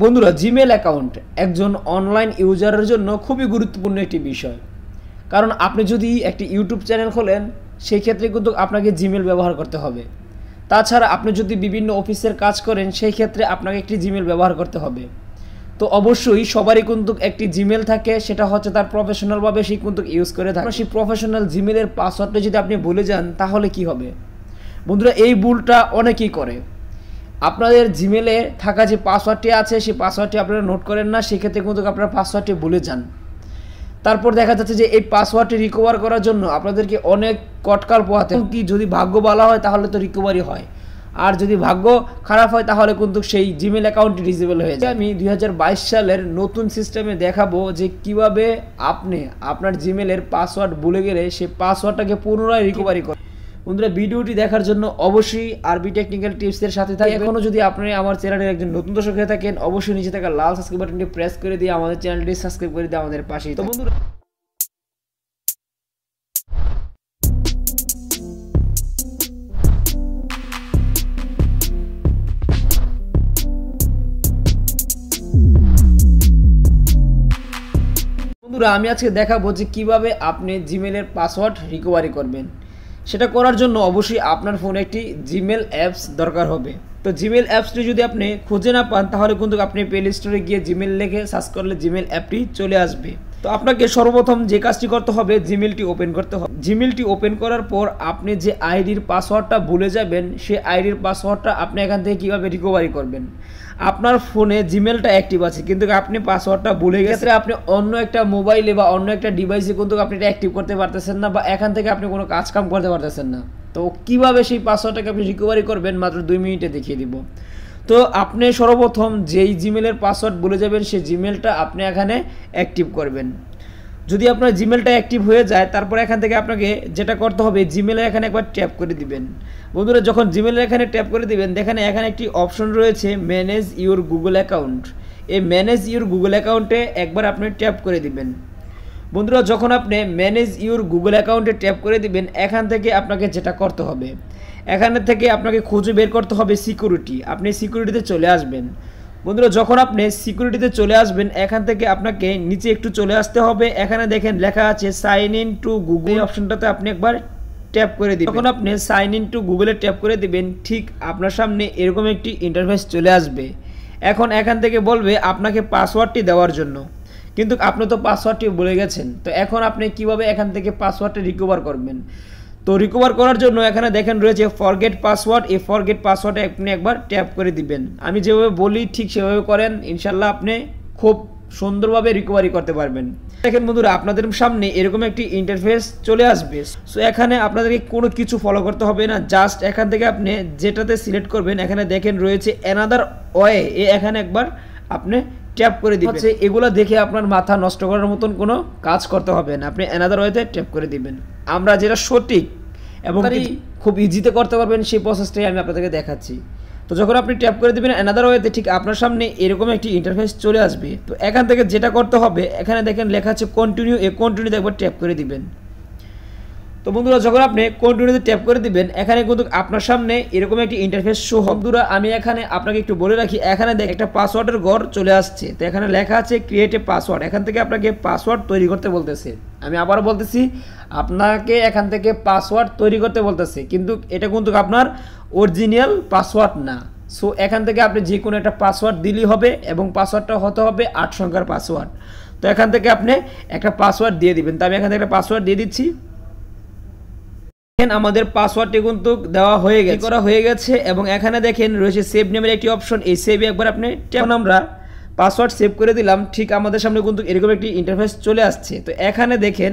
বন্ধুরা Gmail account একজন online ইউজারের জন্য খুবই গুরুত্বপূর্ণ একটি বিষয় কারণ আপনি যদি একটি ইউটিউব চ্যানেল খোলেন সেই ক্ষেত্রে কিন্তু আপনাকে জিমেল ব্যবহার করতে হবে তাছাড়া আপনি যদি বিভিন্ন অফিসের কাজ করেন সেই ক্ষেত্রে আপনাকে একটি জিমেল ব্যবহার করতে হবে তো অবশ্যই সবারই কিন্তু একটি জিমেল থাকে সেটা হচ্ছে তার প্রফেশনালভাবে সেই কিন্তু ইউজ করে থাকে সেই প্রফেশনাল জিমেলের পাসওয়ার্ডটা যদি আপনি ভুলে যান তাহলে কি হবে বন্ধুরা এই ভুলটা অনেকেই করে আপনাদের জিমেলে থাকা যে পাসওয়ার্ডটি আছে সেই পাসওয়ার্ডটি আপনারা নোট করেন না সেক্ষেত্রে কিন্তু আপনারা পাসওয়ার্ডটি ভুলে যান তারপর দেখা যাচ্ছে যে এই পাসওয়ার্ডটি রিকভার করার জন্য আপনাদেরকে অনেক কটকাল পোহাতে কি যদি ভাগ্য বলা হয় তাহলে তো রিকভারি হয় আর যদি ভাগ্য খারাপ হয় তাহলে কিন্তু সেই জিমেল অ্যাকাউন্টটি ডিজেবল হয়ে যায় আমি দুই সালের নতুন সিস্টেমে দেখাবো যে কিভাবে আপনি আপনার জিমেলের পাসওয়ার্ড ভুলে গেলে সেই পাসওয়ার্ডটাকে পুনরায় রিকভারি করেন বন্ধুরা ভিডিওটি দেখার জন্য অবশ্যই আরবি টেকনিক্যাল টিপসের সাথে থাকবে এখনো যদি আপনি আমার চ্যানেলের একজন নতুন দর্শক হয়ে থাকেন অবশ্যই নিচে থাকা লাল সাবস্ক্রাইব বাটনটি প্রেস করে দিয়ে আমাদের চ্যানেলটি সাবস্ক্রাইব করে দিয়ে আমাদের পাশে তো বন্ধুরা বন্ধুরা আমি আজকে দেখাবো যে কিভাবে আপনি জিমেলের পাসওয়ার্ড রিকভারি করবেন সেটা করার জন্য অবশ্যই আপনার ফোনে একটি জিমেল অ্যাপস দরকার হবে তো জিমেল অ্যাপসটি যদি আপনি খুঁজে না পান তাহলে কিন্তু আপনি প্লে স্টোরে গিয়ে জিমেল লেখে সার্চ করলে জিমেল অ্যাপটি চলে আসবে তো আপনাকে সর্বপ্রথম যে কাজটি করতে হবে জিমেলটি ওপেন করতে হবে জিমেলটি ওপেন করার পর আপনি যে আইডির পাসওয়ার্ডটা ভুলে যাবেন সেই আইডির পাসওয়ার্ডটা আপনি এখান থেকে কীভাবে রিকভারি করবেন আপনার ফোনে জিমেলটা অ্যাক্টিভ আছে কিন্তু আপনি পাসওয়ার্ডটা ভুলে গেছে আপনি অন্য একটা মোবাইলে বা অন্য একটা ডিভাইসে কিন্তু আপনি এটা অ্যাক্টিভ করতে পারতেছেন না বা এখান থেকে আপনি কোনো কাজ কাম করতে পারতেছেন না তো কিভাবে সেই পাসওয়ার্ডটাকে আপনি রিকভারি করবেন মাত্র দুই মিনিটে দেখিয়ে দিব তো আপনি সর্বপ্রথম যেই জিমেলের পাসওয়ার্ড বলে যাবেন সেই জিমেলটা আপনি এখানে অ্যাক্টিভ করবেন যদি আপনার জিমেলটা অ্যাক্টিভ হয়ে যায় তারপরে এখান থেকে আপনাকে যেটা করতে হবে জিমেলে এখানে একবার ট্যাপ করে দিবেন বন্ধুরা যখন জিমেলে এখানে ট্যাপ করে দিবেন দেখেন এখানে একটি অপশন রয়েছে ম্যানেজ ইউর গুগল অ্যাকাউন্ট এই ম্যানেজ ইউর গুগল অ্যাকাউন্টে একবার আপনি ট্যাপ করে দিবেন বন্ধুরা যখন আপনি ম্যানেজ ইউর গুগল অ্যাকাউন্টে ট্যাপ করে দিবেন এখান থেকে আপনাকে যেটা করতে হবে এখানে থেকে আপনাকে খুঁজে বের করতে হবে সিকিউরিটি আপনি সিকিউরিটিতে চলে আসবেন বন্ধুরা যখন আপনি সিকিউরিটিতে চলে আসবেন এখান থেকে আপনাকে নিচে একটু চলে আসতে হবে এখানে দেখেন লেখা আছে সাইন ইন টু গুগল অপশনটাতে আপনি একবার ট্যাপ করে দিবেন যখন আপনি সাইন ইন টু গুগলে ট্যাপ করে দিবেন ঠিক আপনার সামনে এরকম একটি ইন্টারফেস চলে আসবে এখন এখান থেকে বলবে আপনাকে পাসওয়ার্ডটি দেওয়ার জন্য কিন্তু আপনি তো পাসওয়ার্ডটি বলে গেছেন তো এখন আপনি কিভাবে এখান থেকে পাসওয়ার্ডটি রিকভার করবেন তো রিকভার করার জন্য এখানে দেখেন রয়েছে ফরগেট পাসওয়ার্ড এই ফরগেট পাসওয়ার্ডে আপনি একবার ট্যাপ করে দিবেন আমি যেভাবে বলি ঠিক সেভাবে করেন ইনশাল্লাহ আপনি খুব সুন্দরভাবে রিকভারি করতে পারবেন দেখেন বন্ধুরা আপনাদের সামনে এরকম একটি ইন্টারফেস চলে আসবে সো এখানে আপনাদেরকে কোনো কিছু ফলো করতে হবে না জাস্ট এখান থেকে আপনি যেটাতে সিলেক্ট করবেন এখানে দেখেন রয়েছে অ্যানাদার ওয়ে এ এখানে একবার আপনি ট্যাপ করে দিবেন হচ্ছে এগুলো দেখে আপনার মাথা নষ্ট করার মতন কোনো কাজ করতে হবে না আপনি অ্যানাদার ওয়েতে ট্যাপ করে দিবেন আমরা যেটা সঠিক এবং খুব ইজিতে করতে পারবেন সেই প্রসেসটাই আমি আপনাদেরকে দেখাচ্ছি তো যখন আপনি ট্যাপ করে দিবেন অ্যানাদার ওয়েতে ঠিক আপনার সামনে এরকম একটি ইন্টারফেস চলে আসবে তো এখান থেকে যেটা করতে হবে এখানে দেখেন লেখা আছে কন্টিনিউ এ কন্টিনিউ একবার ট্যাপ করে দিবেন তো বন্ধুরা যখন আপনি কন্টিনিউতে ট্যাপ করে দিবেন এখানে কিন্তু আপনার সামনে এরকম একটি ইন্টারফেস শো হবদুরা আমি এখানে আপনাকে একটু বলে রাখি এখানে দেখ একটা পাসওয়ার্ডের ঘর চলে আসছে তো এখানে লেখা আছে ক্রিয়েট এ পাসওয়ার্ড এখান থেকে আপনাকে পাসওয়ার্ড তৈরি করতে বলতেছে আমি আবার বলতেছি আপনাকে এখান থেকে পাসওয়ার্ড তৈরি করতে বলতেছে কিন্তু এটা কিন্তু আপনার অরিজিনাল পাসওয়ার্ড না সো এখান থেকে আপনি যে কোনো একটা পাসওয়ার্ড দিলেই হবে এবং পাসওয়ার্ডটা হতে হবে আট সংখ্যার পাসওয়ার্ড তো এখান থেকে আপনি একটা পাসওয়ার্ড দিয়ে দিবেন তো আমি এখান থেকে একটা পাসওয়ার্ড দিয়ে দিচ্ছি আমাদের পাসওয়ার্ডটি কিন্তু দেওয়া হয়ে গেছে করা হয়ে গেছে এবং এখানে দেখেন রয়েছে সেভ নেমের একটি অপশন এই সেভে একবার আপনি এখন আমরা পাসওয়ার্ড সেভ করে দিলাম ঠিক আমাদের সামনে কিন্তু এরকম একটি ইন্টারফেস চলে আসছে তো এখানে দেখেন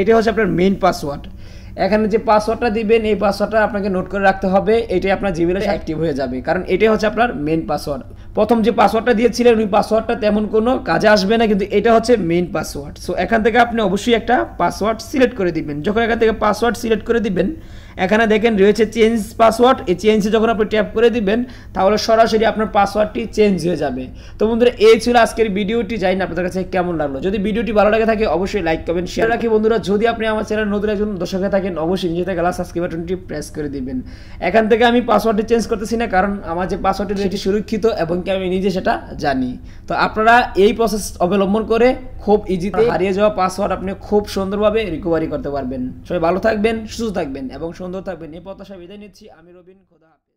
এটা হচ্ছে আপনার মেইন পাসওয়ার্ড এখানে যে পাসওয়ার্ডটা দিবেন এই পাসওয়ার্ডটা আপনাকে নোট করে রাখতে হবে এটাই আপনার জিমেলে অ্যাক্টিভ হয়ে যাবে কারণ এটাই হচ্ছে আপনার মেন পাসওয়ার্ড প্রথম যে পাসওয়ার্ডটা দিয়েছিলেন ওই পাসওয়ার্ডটা তেমন কোনো কাজে আসবে না কিন্তু এটা হচ্ছে মেইন পাসওয়ার্ড সো এখান থেকে আপনি অবশ্যই একটা পাসওয়ার্ড সিলেক্ট করে দিবেন যখন এখান থেকে পাসওয়ার্ড সিলেক্ট করে দিবেন এখানে দেখেন রয়েছে চেঞ্জ পাসওয়ার্ড এই চেঞ্জে যখন আপনি ট্যাপ করে দিবেন তাহলে সরাসরি আপনার পাসওয়ার্ডটি চেঞ্জ হয়ে যাবে তো বন্ধুরা এই ছিল আজকের ভিডিওটি জানি না আপনাদের কাছে কেমন লাগলো যদি ভিডিওটি ভালো লাগে থাকে অবশ্যই লাইক করবেন শেয়ার রাখি বন্ধুরা যদি আপনি আমার চ্যানেল নতুন একজন দর্শক থাকেন অবশ্যই নিজে থেকে সাবস্ক্রাইব বাটনটি প্রেস করে দিবেন এখান থেকে আমি পাসওয়ার্ডটি চেঞ্জ করতেছি না কারণ আমার যে পাসওয়ার্ডটি রয়েছে সুরক্ষিত এবং কি আমি নিজে সেটা জানি তো আপনারা এই প্রসেস অবলম্বন করে খুব ইজিতে হারিয়ে যাওয়া পাসওয়ার্ড আপনি খুব সুন্দরভাবে রিকভারি করতে পারবেন সবাই ভালো থাকবেন সুস্থ থাকবেন এবং সুন্দর থাকবেন এই প্রত্যাশা বিদায় নিচ্ছি আমি রবিন খোদা